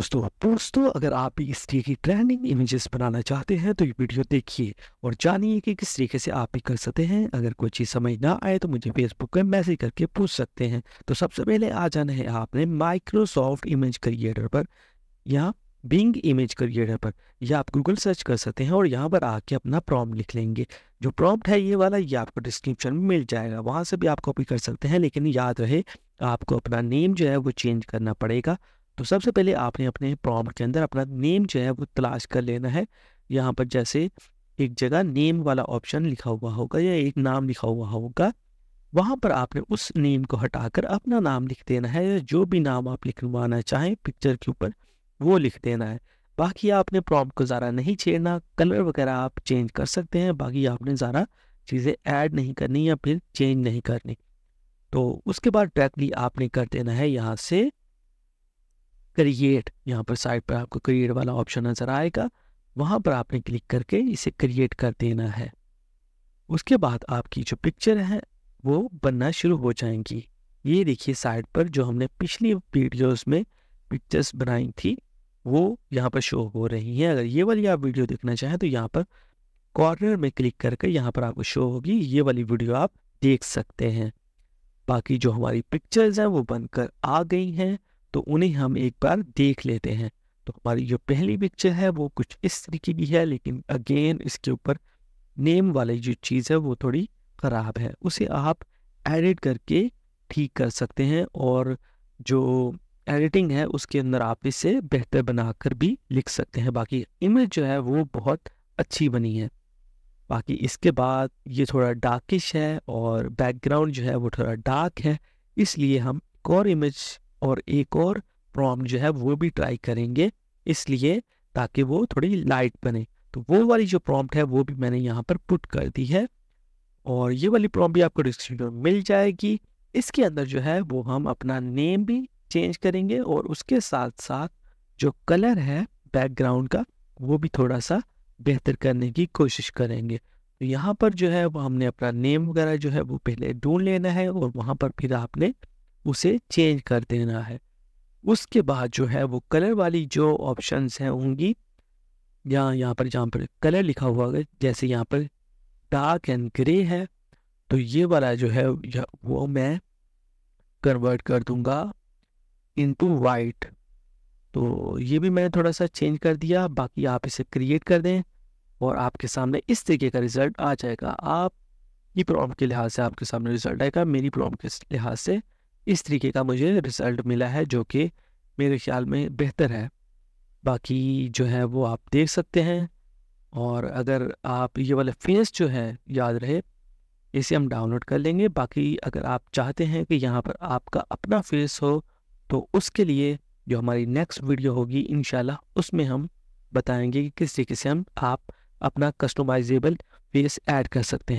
दोस्तों दोस्तों अगर आप भी इस तरीके की ट्रेंडिंग इमेजेस बनाना चाहते हैं तो ये वीडियो देखिए और जानिए कि किस तरीके से आप भी कर सकते हैं अगर कोई चीज़ समझ ना आए तो मुझे फेसबुक पर मैसेज करके पूछ सकते हैं तो सबसे पहले आ जाना है आपने माइक्रोसॉफ्ट इमेज क्रिएटर पर या बिंग इमेज क्रिएटर पर यह आप गूगल सर्च कर सकते हैं और यहाँ पर आके अपना प्रॉम्प्ट लिख लेंगे जो प्रॉम्प्ट है ये वाला ये आपको डिस्क्रिप्शन में मिल जाएगा वहाँ से भी आप कॉपी कर सकते हैं लेकिन याद रहे आपको अपना नेम जो है वो चेंज करना पड़ेगा तो सबसे पहले आपने अपने प्रॉम्प्ट के अंदर अपना नेम जो है वो तलाश कर लेना है यहाँ पर जैसे एक जगह नेम वाला ऑप्शन लिखा हुआ होगा या एक नाम लिखा हुआ होगा वहाँ पर आपने उस नेम को हटाकर अपना नाम लिख देना है या जो भी नाम आप लिखवाना चाहें पिक्चर के ऊपर वो लिख देना है बाकी आपने प्रॉम्प्ट को ज़रा नहीं छेड़ना कलर वगैरह आप चेंज कर सकते हैं बाकी आपने ज़रा चीज़ें ऐड नहीं करनी या फिर चेंज नहीं करनी तो उसके बाद डायरेक्टली आपने कर देना है यहाँ से क्रिएट यहाँ पर साइड पर आपको क्रिएट वाला ऑप्शन नज़र आएगा वहाँ पर आपने क्लिक करके इसे क्रिएट कर देना है उसके बाद आपकी जो पिक्चर है वो बनना शुरू हो जाएंगी ये देखिए साइड पर जो हमने पिछली वीडियोस में पिक्चर्स बनाई थी वो यहाँ पर शो हो रही हैं अगर ये वाली आप वीडियो देखना चाहें तो यहाँ पर कॉर्नर में क्लिक करके यहाँ पर आपको शो होगी ये वाली वीडियो आप देख सकते हैं बाकी जो हमारी पिक्चर्स हैं वो बनकर आ गई हैं तो उन्हें हम एक बार देख लेते हैं तो हमारी जो पहली पिक्चर है वो कुछ इस तरीके की है लेकिन अगेन इसके ऊपर नेम वाली जो चीज़ है वो थोड़ी ख़राब है उसे आप एडिट करके ठीक कर सकते हैं और जो एडिटिंग है उसके अंदर आप इसे बेहतर बनाकर भी लिख सकते हैं बाकी इमेज जो है वो बहुत अच्छी बनी है बाकी इसके बाद ये थोड़ा डार्किश है और बैकग्राउंड जो है वो थोड़ा डार्क है इसलिए हम एक और इमेज और एक और प्रॉम्प्ट जो है वो भी ट्राई करेंगे इसलिए ताकि वो थोड़ी लाइट बने तो वो वाली जो प्रॉम्प्ट है वो भी मैंने यहाँ पर पुट कर दी है और ये वाली प्रॉम्प्ट भी आपको डिस्क्रिप्शन में मिल जाएगी इसके अंदर जो है वो हम अपना नेम भी चेंज करेंगे और उसके साथ साथ जो कलर है बैकग्राउंड का वो भी थोड़ा सा बेहतर करने की कोशिश करेंगे तो यहाँ पर जो है वो हमने अपना नेम वगैरह जो है वो पहले ढूंढ लेना है और वहाँ पर फिर आपने उसे चेंज कर देना है उसके बाद जो है वो कलर वाली जो ऑप्शंस हैं होंगी या यहाँ पर जहाँ पर कलर लिखा हुआ है जैसे यहाँ पर डार्क एंड ग्रे है तो ये वाला जो है वो मैं कन्वर्ट कर दूंगा इनटू वाइट तो ये भी मैंने थोड़ा सा चेंज कर दिया बाकी आप इसे क्रिएट कर दें और आपके सामने इस तरीके का रिज़ल्ट आ जाएगा आप ये प्रॉब्लम के लिहाज से आपके सामने रिज़ल्ट आएगा मेरी प्रॉब्लम के लिहाज से इस तरीके का मुझे रिजल्ट मिला है जो कि मेरे ख्याल में बेहतर है बाकी जो है वो आप देख सकते हैं और अगर आप ये वाला फेस जो है याद रहे इसे हम डाउनलोड कर लेंगे बाकी अगर आप चाहते हैं कि यहाँ पर आपका अपना फेस हो तो उसके लिए जो हमारी नेक्स्ट वीडियो होगी इन उसमें हम बताएंगे कि किस तरीके से हम आप अपना कस्टमाइजेबल फेस ऐड कर सकते हैं